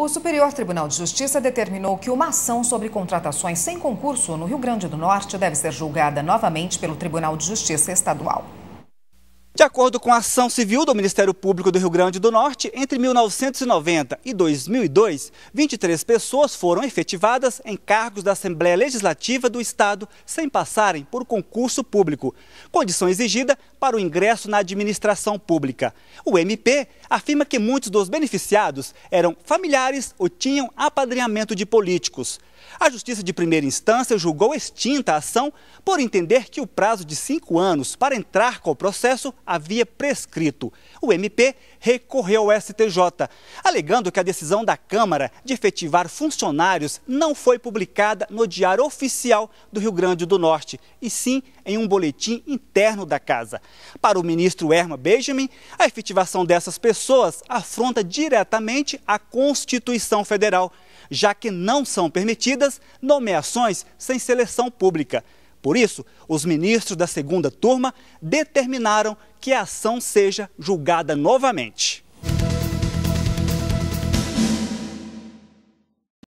O Superior Tribunal de Justiça determinou que uma ação sobre contratações sem concurso no Rio Grande do Norte deve ser julgada novamente pelo Tribunal de Justiça Estadual. De acordo com a ação civil do Ministério Público do Rio Grande do Norte, entre 1990 e 2002, 23 pessoas foram efetivadas em cargos da Assembleia Legislativa do Estado sem passarem por concurso público, condição exigida para o ingresso na administração pública. O MP afirma que muitos dos beneficiados eram familiares ou tinham apadrinhamento de políticos. A Justiça de Primeira Instância julgou extinta a ação por entender que o prazo de cinco anos para entrar com o processo havia prescrito. O MP recorreu ao STJ, alegando que a decisão da Câmara de efetivar funcionários não foi publicada no Diário Oficial do Rio Grande do Norte, e sim em um boletim interno da Casa. Para o ministro Erma Benjamin, a efetivação dessas pessoas afronta diretamente a Constituição Federal, já que não são permitidas nomeações sem seleção pública. Por isso, os ministros da segunda turma determinaram que a ação seja julgada novamente.